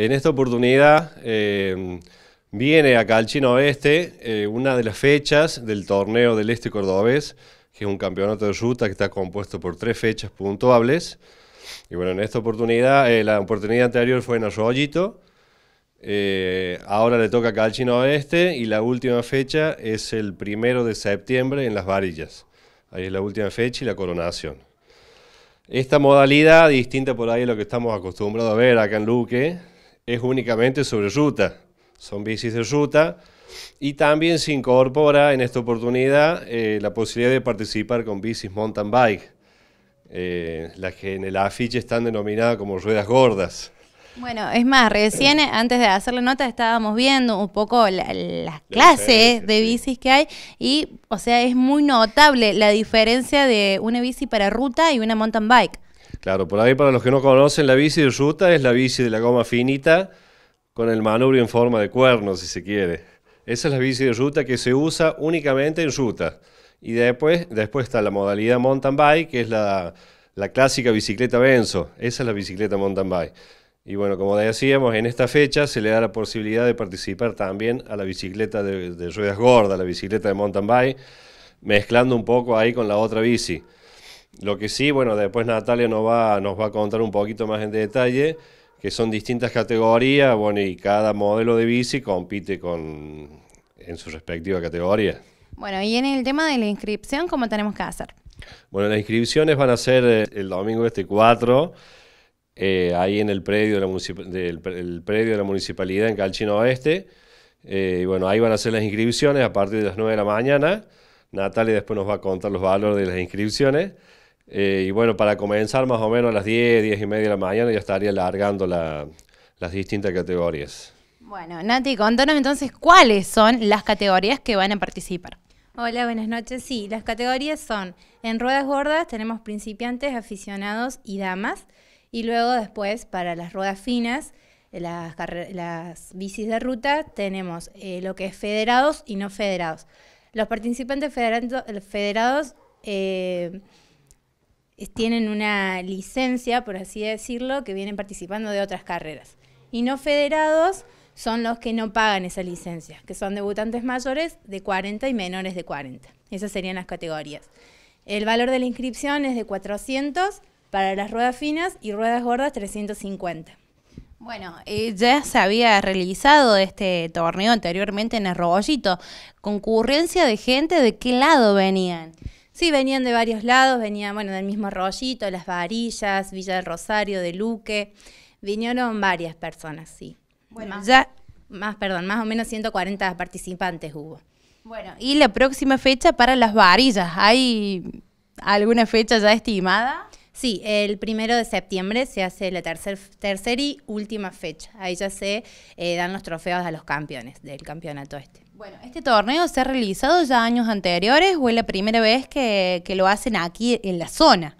En esta oportunidad eh, viene acá al Chino Oeste eh, una de las fechas del torneo del Este Cordobés, que es un campeonato de ruta que está compuesto por tres fechas puntuables. Y bueno, en esta oportunidad, eh, la oportunidad anterior fue en Arroyito, ahora le toca acá al Chino Oeste y la última fecha es el primero de septiembre en Las Varillas. Ahí es la última fecha y la coronación. Esta modalidad, distinta por ahí a lo que estamos acostumbrados a ver acá en Luque, es únicamente sobre ruta. Son bicis de ruta. Y también se incorpora en esta oportunidad eh, la posibilidad de participar con bicis mountain bike, eh, las que en el afiche están denominadas como ruedas gordas. Bueno, es más, recién eh, antes de hacer la nota estábamos viendo un poco la, las clases de bicis que hay y, o sea, es muy notable la diferencia de una bici para ruta y una mountain bike. Claro, por ahí para los que no conocen, la bici de ruta es la bici de la goma finita con el manubrio en forma de cuerno, si se quiere. Esa es la bici de ruta que se usa únicamente en ruta. Y después, después está la modalidad mountain bike, que es la, clásica bicicleta Benzo. Esa es la bicicleta mountain bike. Y bueno, como decíamos, en esta fecha se le da la posibilidad de participar también a la bicicleta de, de ruedas gordas, la bicicleta de mountain bike, mezclando un poco ahí con la otra bici. Lo que sí, bueno, después Natalia nos va, nos va a contar un poquito más en detalle, que son distintas categorías, bueno, y cada modelo de bici compite con, en su respectiva categoría. Bueno, y en el tema de la inscripción, ¿cómo tenemos que hacer? Bueno, las inscripciones van a ser eh, el domingo este 4, eh, ahí en el predio de la, predio de la municipalidad en Calchino Oeste. Eh, y bueno, ahí van a ser las inscripciones a partir de las 9 de la mañana. Natalia después nos va a contar los valores de las inscripciones. Eh, y bueno, para comenzar más o menos a las 10, 10 y media de la mañana ya estaría largando las distintas categorías. Bueno, Nati, contanos entonces cuáles son las categorías que van a participar. Hola, buenas noches. Sí, las categorías son, en ruedas gordas tenemos principiantes, aficionados y damas. Y luego después, para las ruedas finas, eh, las, bicis de ruta, tenemos eh, lo que es federados y no federados. Los participantes federados tienen una licencia, por así decirlo, que vienen participando de otras carreras. Y no federados son los que no pagan esa licencia, que son debutantes mayores de 40 y menores de 40. Esas serían las categorías. El valor de la inscripción es de 400 para las ruedas finas y ruedas gordas 350. Bueno, eh, ya se había realizado este torneo anteriormente en Arrobollito. ¿Concurrencia de gente de qué lado venían? Sí, venían de varios lados, venían, bueno, del mismo rollito, Las Varillas, Villa del Rosario, de Luque. Vinieron varias personas, sí. Bueno. Ya, más, perdón, más o menos 140 participantes hubo. Bueno, y la próxima fecha para Las Varillas, ¿hay alguna fecha ya estimada? Sí, el primero de septiembre se hace la tercera y última fecha. Ahí ya se eh, dan los trofeos a los campeones del campeonato este. Bueno, ¿este torneo se ha realizado ya años anteriores o es la primera vez que, que lo hacen aquí en la zona?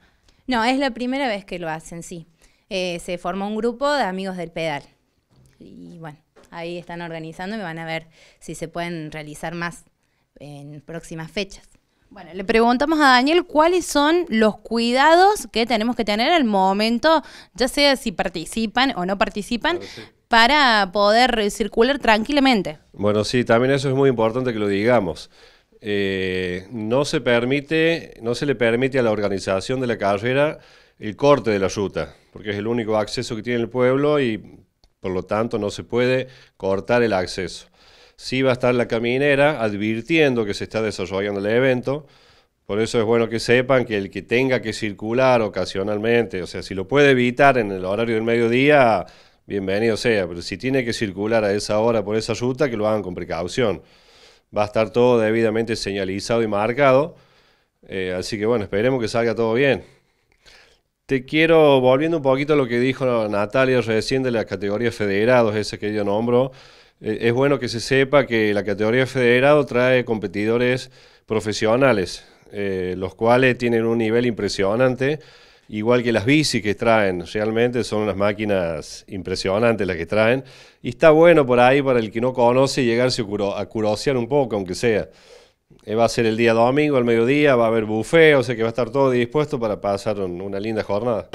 No, es la primera vez que lo hacen, sí. Eh, se formó un grupo de amigos del pedal. Y bueno, ahí están organizando y van a ver si se pueden realizar más en próximas fechas. Bueno, le preguntamos a Daniel cuáles son los cuidados que tenemos que tener al momento, ya sea si participan o no participan, para poder circular tranquilamente. Bueno, sí, también eso es muy importante que lo digamos. Eh, no se permite, no se le permite a la organización de la carrera el corte de la ruta, porque es el único acceso que tiene el pueblo y por lo tanto no se puede cortar el acceso sí va a estar la caminera advirtiendo que se está desarrollando el evento. Por eso es bueno que sepan que el que tenga que circular ocasionalmente, o sea, si lo puede evitar en el horario del mediodía, bienvenido sea, pero si tiene que circular a esa hora por esa ruta, que lo hagan con precaución. Va a estar todo debidamente señalizado y marcado, eh, así que bueno, esperemos que salga todo bien. Te quiero, volviendo un poquito a lo que dijo Natalia recién de la categoría federados, ese que yo nombro, eh, es bueno que se sepa que la categoría federado trae competidores profesionales, eh, los cuales tienen un nivel impresionante, igual que las bicis que traen, realmente son unas máquinas impresionantes las que traen, y está bueno por ahí para el que no conoce llegarse a curosear un poco, aunque sea. Eh, va a ser el día domingo, al mediodía, va a haber buffet, o sea que va a estar todo dispuesto para pasar una linda jornada.